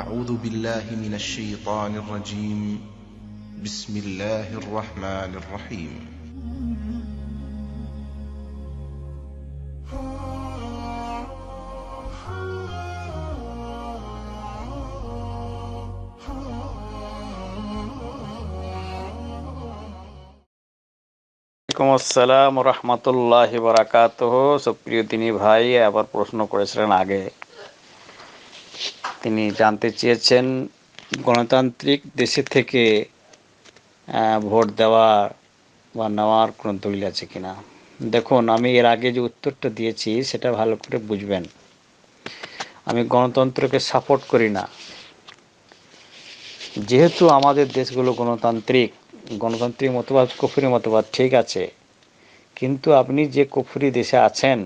أعوذ بالله من الشيطان الرجيم بسم الله الرحمن الرحيم আসসালাম রহমতুল্লাহ বরাকাত সুপ্রিয় তিনি ভাই আবার প্রশ্ন করেছিলেন আগে তিনি জানতে চেয়েছেন গণতান্ত্রিক দেশে থেকে ভোট দেওয়ার বা নেওয়ার কোনো দলিল আছে কি না দেখুন আমি এর আগে যে উত্তরটা দিয়েছি সেটা ভালো করে বুঝবেন আমি গণতন্ত্রকে সাপোর্ট করি না যেহেতু আমাদের দেশগুলো গণতান্ত্রিক গণতান্ত্রিক মতবাদ কুফুরি মতবাদ ঠিক আছে কিন্তু আপনি যে কুফুরি দেশে আছেন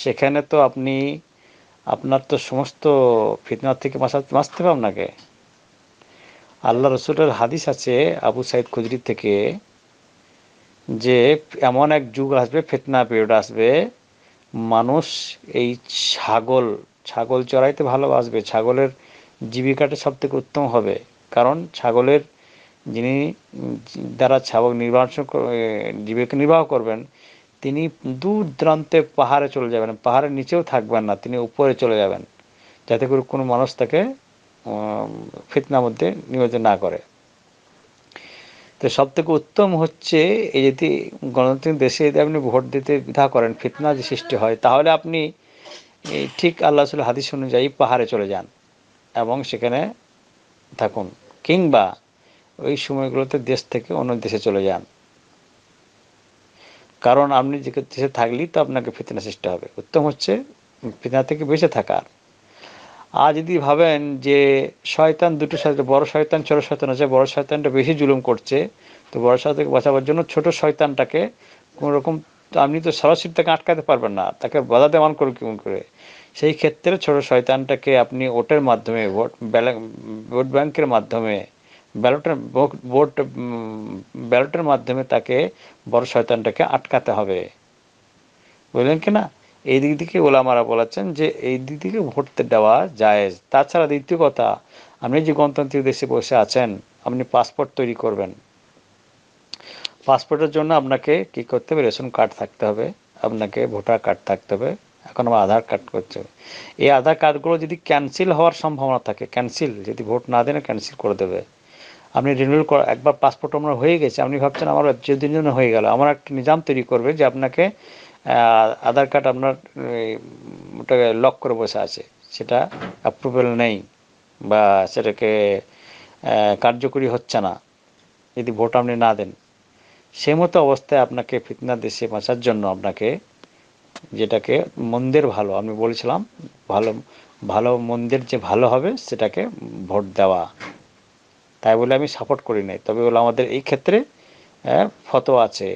সেখানে তো আপনি আপনার তো সমস্ত ফিতনা থেকে বাঁচতে হবে আপনাকে আল্লাহ রসুলের হাদিস আছে আবু সাইদ খুজরি থেকে যে এমন এক যুগ আসবে ফেতনা পিরিয়ড আসবে মানুষ এই ছাগল ছাগল চড়াইতে ভালোবাসবে ছাগলের জীবিকাটা সব থেকে উত্তম হবে কারণ ছাগলের যিনি দ্বারা ছাগল নির্বাচন জীবিকা নির্বাহ করবেন তিনি দূর দূরান্তে পাহাড়ে চলে যাবেন পাহাড়ের নিচেও থাকবেন না তিনি উপরে চলে যাবেন যাতে করে কোনো মানুষ তাকে ফিতনার মধ্যে নিয়োজিত না করে তো সব থেকে উত্তম হচ্ছে এই যদি গণতান্ত্রিক দেশে যদি আপনি ভোট দিতে বিধা করেন ফিতনা যে সৃষ্টি হয় তাহলে আপনি ঠিক আল্লাহ হাদিস অনুযায়ী পাহাড়ে চলে যান এবং সেখানে থাকুন কিংবা ওই সময়গুলোতে দেশ থেকে অন্য দেশে চলে যান কারণ আপনি যে দেশে থাকলেই তো আপনাকে ফিতনা সৃষ্টি হবে উত্তম হচ্ছে ফিতনা থেকে বেঁচে থাকার আর যদি ভাবেন যে শয়তান দুটো শয়তান বড় শয়তান ছোট শয়তান আছে বড় শয়তানটা বেশি জুলুম করছে তো বড় শয়তানকে বাঁচাবার জন্য ছোট শয়তানটাকে কোনো রকম আপনি তো সরাসরি তাকে আটকাতে পারবেন না তাকে বাধা দেওয়ান করুন কেমন করে সেই ক্ষেত্রে ছোট শয়তানটাকে আপনি ওটের মাধ্যমে ভোট ভোট ব্যাংকের মাধ্যমে ব্যালটের ভোট ব্যালটের মাধ্যমে তাকে বড় শয়তানটাকে আটকাতে হবে বুঝলেন কি না এই দিক থেকে ওলামারা বলেছেন যে এই দিক থেকে ভোট দেওয়া যায় তাছাড়া দ্বিতীয় কথা আপনি যে গণতান্ত্রিক দেশে বসে আছেন আপনি পাসপোর্ট তৈরি করবেন পাসপোর্টের জন্য আপনাকে কি করতে হবে রেশন কার্ড থাকতে হবে আপনাকে ভোটার কার্ড থাকতে হবে এখন আমার আধার কার্ড করছে এই আধার কার্ডগুলো যদি ক্যান্সেল হওয়ার সম্ভাবনা থাকে ক্যান্সেল যদি ভোট না দেন ক্যান্সেল করে দেবে আপনি রিনিউ একবার পাসপোর্ট আমরা হয়ে গেছে আপনি ভাবছেন আমার যেদিন জন্য হয়ে গেল আমার একটা নিজাম তৈরি করবে যে আপনাকে আধার কার্ড আপনার ওটাকে লক করে বসে আছে সেটা অ্যাপ্রুভেল নেই বা সেটাকে কার্যকরী হচ্ছে না যদি ভোট আপনি না দেন সে মতো অবস্থায় আপনাকে ফিতনা দেশে বাঁচার জন্য আপনাকে যেটাকে মন্দের ভালো আমি বলেছিলাম ভালো ভালো মন্দের যে ভালো হবে সেটাকে ভোট দেওয়া তাই বলে আমি সাপোর্ট করি নাই তবে বলে আমাদের এই ক্ষেত্রে ফতো আছে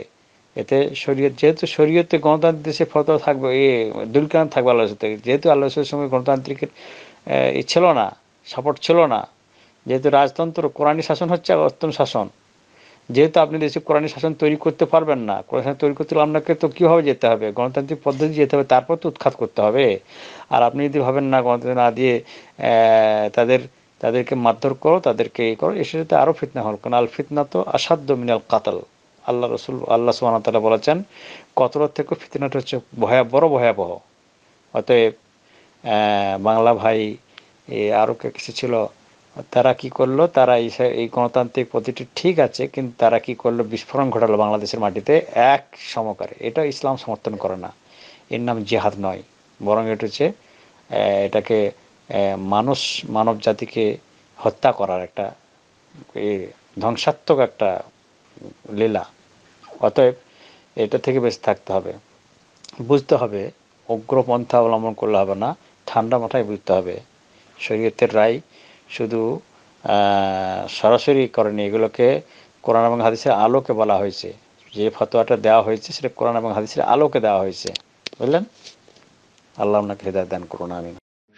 এতে শরীয়ত যেহেতু শরীয়তে গণতান্ত্রিক দেশে ফতো থাকবে এ দুলকান থাকবে আলোচনা থেকে যেহেতু আলোচনার সময় গণতান্ত্রিকের ই ছিল না সাপোর্ট ছিল না যেহেতু রাজতন্ত্র কোরআনী শাসন হচ্ছে অত্যন্ত শাসন যেহেতু আপনি দেশে কোরআনী শাসন তৈরি করতে পারবেন না কোরআন শাসন তৈরি করতে হলে আপনাকে তো কীভাবে যেতে হবে গণতান্ত্রিক পদ্ধতি যেতে হবে তারপর তো উৎখাত করতে হবে আর আপনি যদি ভাবেন না গণতন্ত্র না দিয়ে তাদের তাদেরকে মারধর করো তাদেরকে এই করো এসে যাতে আরও ফিতনা হল কারণ আল ফিতনা তো আসাধ্য মিনাল কাতাল আল্লাহ রসুল আল্লাহ সুবাহতালা বলেছেন কতর থেকেও ফিতনাটা হচ্ছে ভয়া বড় ভয়াবহ অতএব বাংলা ভাই আরও কিছু ছিল তারা কি করলো তারা এই গণতান্ত্রিক পদ্ধতি ঠিক আছে কিন্তু তারা কি করলো বিস্ফোরণ ঘটালো বাংলাদেশের মাটিতে এক সমকারে এটা ইসলাম সমর্থন করে না এর নাম জেহাদ নয় বরং এটা হচ্ছে এটাকে মানুষ মানব জাতিকে হত্যা করার একটা ধ্বংসাত্মক একটা লীলা অতএব এটা থেকে বেঁচে থাকতে হবে বুঝতে হবে উগ্রপন্থা অবলম্বন করলে হবে না ঠান্ডা মাথায় বুঝতে হবে শরীয়তের রায় শুধু সরাসরি করেনি এগুলোকে কোরআন এবং হাদিসের আলোকে বলা হয়েছে যে ফতোয়াটা দেওয়া হয়েছে সেটা কোরআন এবং হাদিসের আলোকে দেওয়া হয়েছে বুঝলেন আল্লাহ আপনাকে হৃদয় দান করুন আমি